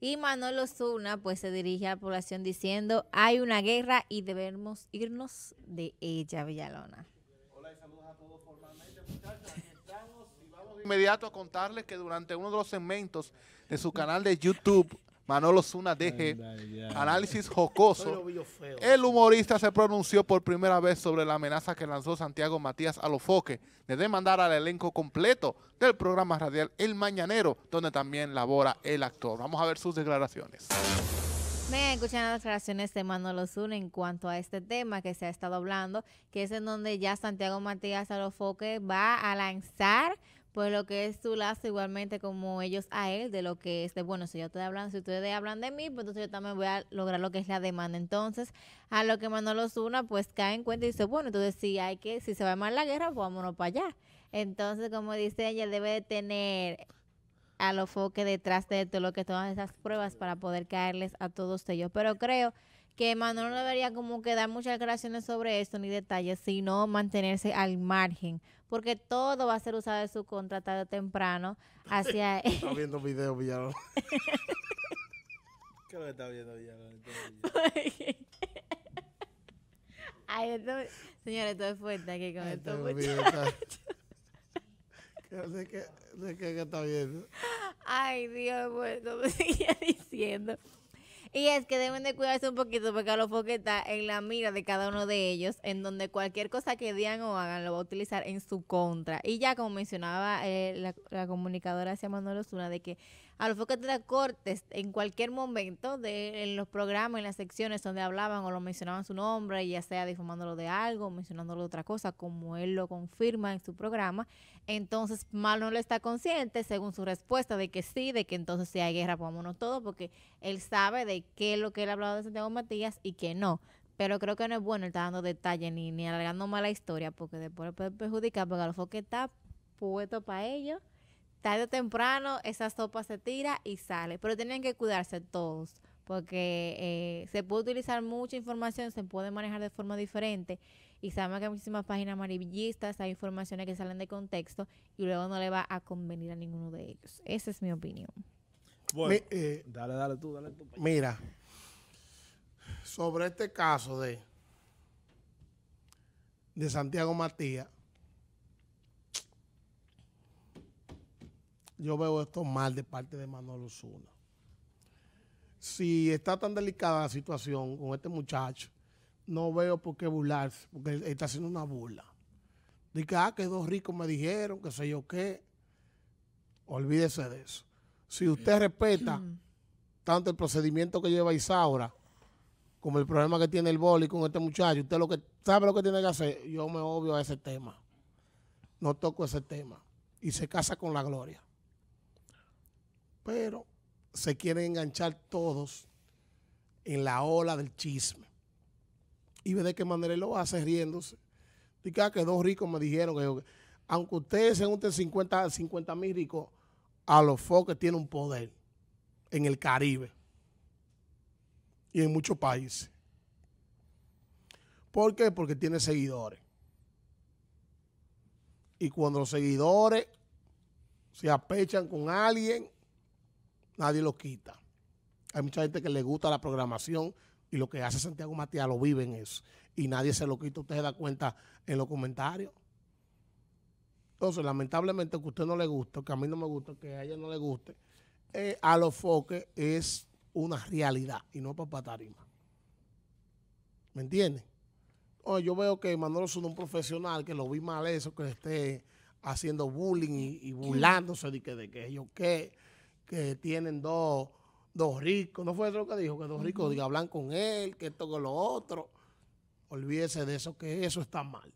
Y Manolo Zuna pues se dirige a la población diciendo, hay una guerra y debemos irnos de ella, Villalona. Hola y saludos a todos formalmente, muchachos. estamos y vamos de inmediato a contarles que durante uno de los segmentos de su canal de YouTube Manolo Zuna deje análisis jocoso. El humorista se pronunció por primera vez sobre la amenaza que lanzó Santiago Matías a Foques de demandar al elenco completo del programa radial El Mañanero, donde también labora el actor. Vamos a ver sus declaraciones. Me escuchan las declaraciones de Manolo Zuna en cuanto a este tema que se ha estado hablando, que es en donde ya Santiago Matías a Foques va a lanzar pues lo que es su lazo igualmente como ellos a él, de lo que es de, bueno, si yo te hablan, si ustedes hablan de mí, pues entonces yo también voy a lograr lo que es la demanda. Entonces, a lo que Manolo una, pues cae en cuenta y dice, bueno, entonces si hay que, si se va a armar la guerra, pues vámonos para allá. Entonces, como dice ella, debe de tener a lo foque detrás de todo lo que todas esas pruebas para poder caerles a todos ellos. Pero creo que Manolo no debería como que dar muchas declaraciones sobre esto ni detalles, sino mantenerse al margen, porque todo va a ser usado de su contra tarde temprano hacia... está viendo videos, Villalón. ¿Qué lo está viendo Villalón? Ay, esto... Señores, estoy fuerte aquí con esto. Pues. ¿De qué, qué está viendo? Ay, Dios, bueno, pues, me seguía diciendo. Y es que deben de cuidarse un poquito porque a lo está en la mira de cada uno de ellos, en donde cualquier cosa que digan o hagan lo va a utilizar en su contra. Y ya como mencionaba eh, la, la, comunicadora hacia Manolo una de que a los foques te da cortes en cualquier momento de en los programas, en las secciones donde hablaban o lo mencionaban su nombre, ya sea difumándolo de algo, mencionándolo de otra cosa, como él lo confirma en su programa, entonces mal no le está consciente, según su respuesta, de que sí, de que entonces si hay guerra, vámonos todos, porque él sabe de qué es lo que él ha hablado de Santiago Matías y que no pero creo que no es bueno él está dando detalles ni, ni alargando más la historia porque después puede perjudicar porque a lo mejor que está puesto para ellos tarde o temprano esa sopa se tira y sale, pero tienen que cuidarse todos porque eh, se puede utilizar mucha información, se puede manejar de forma diferente y sabemos que hay muchísimas páginas amarillistas, hay informaciones que salen de contexto y luego no le va a convenir a ninguno de ellos. Esa es mi opinión. Eh, dale, dale tú, dale tú. Mira, sobre este caso de, de Santiago Matías, yo veo esto mal de parte de Manolo Zuna. Si está tan delicada la situación con este muchacho, no veo por qué burlarse, porque está haciendo una burla. Dice, ah, que dos ricos me dijeron, que sé yo qué. Olvídese de eso. Si usted respeta mm. tanto el procedimiento que lleva Isaura, como el problema que tiene el boli con este muchacho, usted lo que sabe lo que tiene que hacer, yo me obvio a ese tema. No toco ese tema. Y se casa con la gloria pero se quieren enganchar todos en la ola del chisme. Y ve de qué manera él lo hace riéndose. Dice ah, que dos ricos me dijeron que aunque ustedes se junten 50, 50 mil ricos, a los foques tiene un poder en el Caribe y en muchos países. ¿Por qué? Porque tiene seguidores. Y cuando los seguidores se apechan con alguien, nadie lo quita. Hay mucha gente que le gusta la programación y lo que hace Santiago Matías lo viven eso. Y nadie se lo quita, usted se da cuenta en los comentarios. Entonces, lamentablemente, que a usted no le guste, que a mí no me gusta, que a ella no le guste, eh, a los foques es una realidad y no para tarima. ¿Me entiende? yo veo que Manolo es un profesional, que lo vi mal eso, que esté haciendo bullying y, burlándose de que, de que yo qué que tienen dos, ricos. ¿No fue eso lo que dijo? Que dos ricos hablan con él, que esto con lo otro. Olvídese de eso, que eso está mal.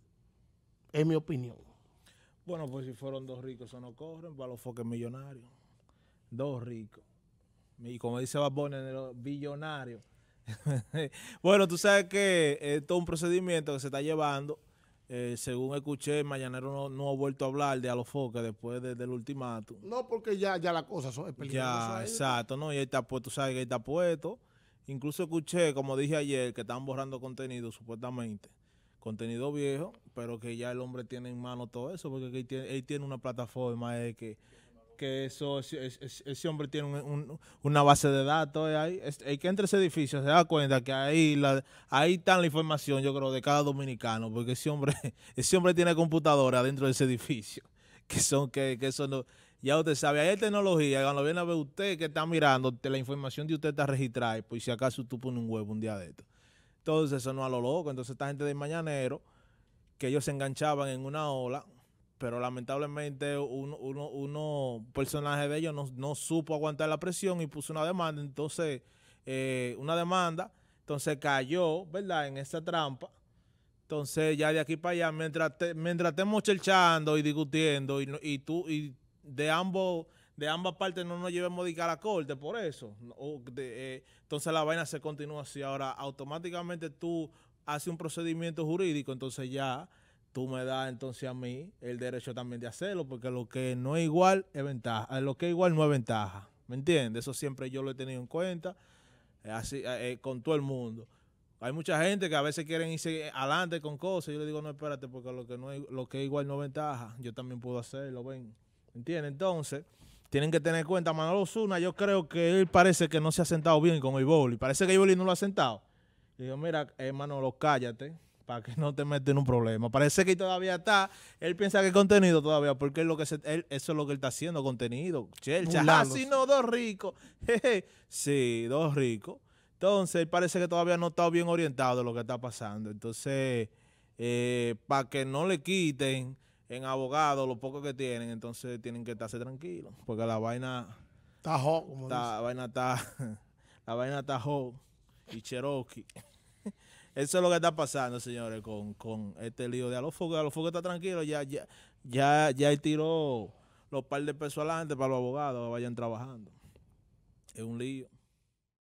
Es mi opinión. Bueno, pues si fueron dos ricos, eso no corren para los foques millonarios. Dos ricos. Y como dice Babón, en el billonario. bueno, tú sabes que es todo un procedimiento que se está llevando eh, según escuché, Mañanero no, no, ha vuelto a hablar de Alofoque después de, del ultimátum. No, porque ya, ya cosa cosas son Ya, exacto, ¿no? Y ahí está puesto, ¿sabes que está puesto? Incluso escuché, como dije ayer, que están borrando contenido, supuestamente. Contenido viejo, pero que ya el hombre tiene en mano todo eso, porque ahí tiene, una plataforma de que que eso, ese, hombre tiene una base de datos. Eh, ahí, el que entre ese edificio se da cuenta que ahí, la, ahí está la información, yo creo, de cada dominicano, porque ese hombre, ese hombre tiene computadora dentro de ese edificio, que son, que, eso ya usted sabe, hay tecnología, cuando viene a ver usted que está mirando, la información de usted está registrada, y pues si acaso tú pones un huevo un día de esto. Entonces eso no a lo loco, entonces esta gente de mañanero, que ellos se enganchaban en una ola, pero lamentablemente uno, uno, personaje de ellos no, supo aguantar la presión y puso una demanda, entonces, eh, una demanda, entonces cayó, ¿verdad?, en esa trampa. Entonces, ya de aquí para allá, mientras, mientras estemos chelchando y discutiendo y, y tú, y de ambos de ambas partes no nos llevemos de a corte por eso. de, eh, entonces la vaina se continúa así. Ahora, automáticamente tú haces un procedimiento jurídico, entonces ya tú me das entonces a mí el derecho también de hacerlo, porque lo que no es igual es ventaja, eh, lo que es igual no es ventaja, ¿me entiendes? Eso siempre yo lo he tenido en cuenta, eh, así eh, con todo el mundo. Hay mucha gente que a veces quieren irse adelante con cosas, yo le digo, no, espérate, porque lo que, no es, lo que igual no es ventaja, yo también puedo hacerlo, ven, ¿me entiendes? Entonces... Tienen que tener en cuenta, Manolo Zuna, yo creo que él parece que no se ha sentado bien con el Parece que el no lo ha sentado. Le digo, mira, hermano, cállate para que no te metas en un problema. Parece que todavía está, él piensa que es contenido todavía, porque es lo que eso es lo que él está haciendo, contenido. Chelcha, no, dos ricos. sí, dos ricos. Entonces, parece que todavía no está bien orientado lo que está pasando. Entonces, eh, para que no le quiten en abogado lo poco que tienen, entonces tienen que estarse tranquilos, porque la vaina... Está como La vaina está... La vaina está y Cherokee. Eso es lo que está pasando, señores, con, con este lío de Alofoque. Alofoque está tranquilo, ya, ya, ya, ya tiró los par de pesos adelante para los abogados vayan trabajando. Es un lío.